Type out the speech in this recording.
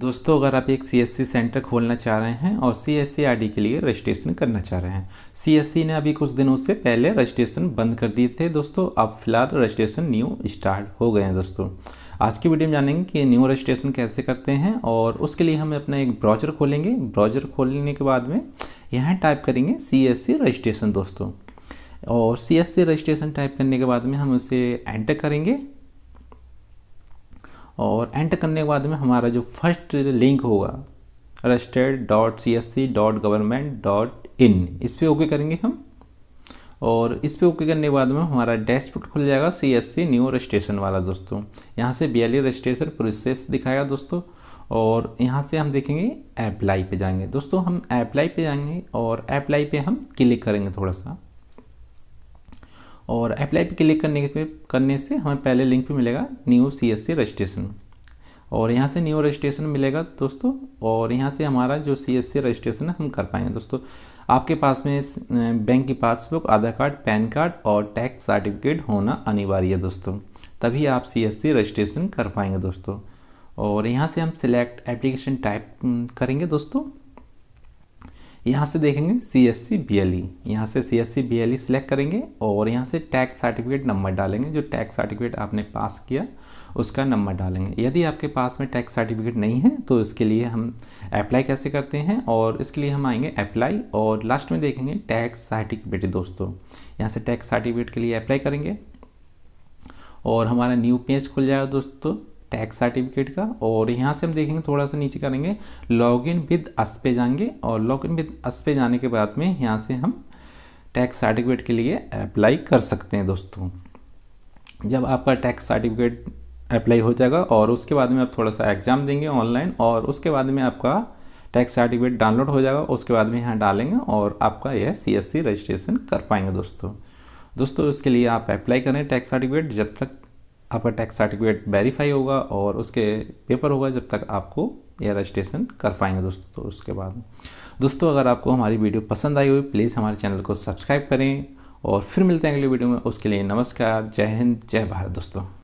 दोस्तों अगर आप एक सी सेंटर खोलना चाह रहे हैं और सी एस के लिए रजिस्ट्रेशन करना चाह रहे हैं सी ने अभी कुछ दिनों से पहले रजिस्ट्रेशन बंद कर दिए थे दोस्तों अब फिलहाल रजिस्ट्रेशन न्यू स्टार्ट हो गए हैं दोस्तों आज की वीडियो में जानेंगे कि न्यू रजिस्ट्रेशन कैसे करते हैं और उसके लिए हम अपना एक ब्राउजर खोलेंगे ब्राउजर खोलने के बाद में यहाँ टाइप करेंगे सी रजिस्ट्रेशन दोस्तों और सी रजिस्ट्रेशन टाइप करने के बाद में हम उसे एंटर करेंगे और एंटर करने के बाद में हमारा जो फर्स्ट लिंक होगा registered dot C S C dot government dot in इस पर ओके करेंगे हम और इस पर ओके करने के बाद में हमारा डैशबोर्ड खुल जाएगा C S C new registration वाला दोस्तों यहाँ से B L E registration process दिखाएगा दोस्तों और यहाँ से हम देखेंगे अप्लाई पे जाएंगे दोस्तों हम अप्लाई पे जाएंगे और अप्लाई पे हम क्लिक करेंगे थोड़ा सा और अप्लाई पे क्लिक करने के करने से हमें पहले लिंक पे मिलेगा new C S C registration और यहाँ से न्यू रजिस्ट्रेशन मिलेगा दोस्तों और यहाँ से हमारा जो सी एस सी रजिस्ट्रेशन है हम कर पाएंगे दोस्तों आपके पास में बैंक की passbook Aadhaar card PAN card और टैक्स सर्टिफिकेट होना अनिवार्य है दोस्तों तभी आप सी एस सी रजिस्ट्रेशन कर पाएंगे दोस्तों और यहाँ से हम सिलेक्ट एप्लीकेशन टाइप करेंगे दोस्तों यहाँ से देखेंगे C S C B L E यहाँ से C S C B L E select करेंगे और यहाँ से टैक्स सर्टिफिकेट नंबर डालेंगे जो टैक्स सर्टिफिकेट आपने पास किया उसका नंबर डालेंगे यदि आपके पास में टैक्स सर्टिफिकेट नहीं है तो इसके लिए हम अप्लाई कैसे करते हैं और इसके लिए हम आएंगे अप्लाई और लास्ट में देखेंगे टैक्स सर्टिफिकेट दोस्तों यहाँ से टैक्स सर्टिफिकेट के लिए अप्लाई करेंगे और हमारा न्यू पेज खुल जाएगा दोस्तों टैक्स हैं एक्स सर्टिफिकेट का और यहाँ से हम देखेंगे थोड़ा सा नीचे करेंगे लॉग इन विद अस पे जाएंगे और लॉग इन विद अस पे जाने के बाद में यहाँ से हम टैक्स सर्टिफिकेट के लिए अप्लाई कर सकते हैं दोस्तों जब आपका टैक्स सर्टिफिकेट अप्लाई हो जाएगा और उसके बाद में आप थोड़ा सा एग्ज़ाम देंगे ऑनलाइन और उसके बाद में आपका टैक्स सर्टिफिकेट डाउनलोड हो जाएगा उसके बाद में यहाँ डालेंगे और आपका यह सी रजिस्ट्रेशन कर पाएंगे दोस्तों दोस्तों इसके लिए आप अप्लाई करें टैक्स सर्टिफिकेट जब तक आपका टैक्स सर्टिफिकेट वेरीफाई होगा और उसके पेपर होगा जब तक आपको यह रजिस्ट्रेशन कर पाएंगे दोस्तों तो उसके बाद दोस्तों अगर आपको हमारी वीडियो पसंद आई हुई प्लीज़ हमारे चैनल को सब्सक्राइब करें और फिर मिलते हैं अगले वीडियो में उसके लिए नमस्कार जय हिंद जय भारत दोस्तों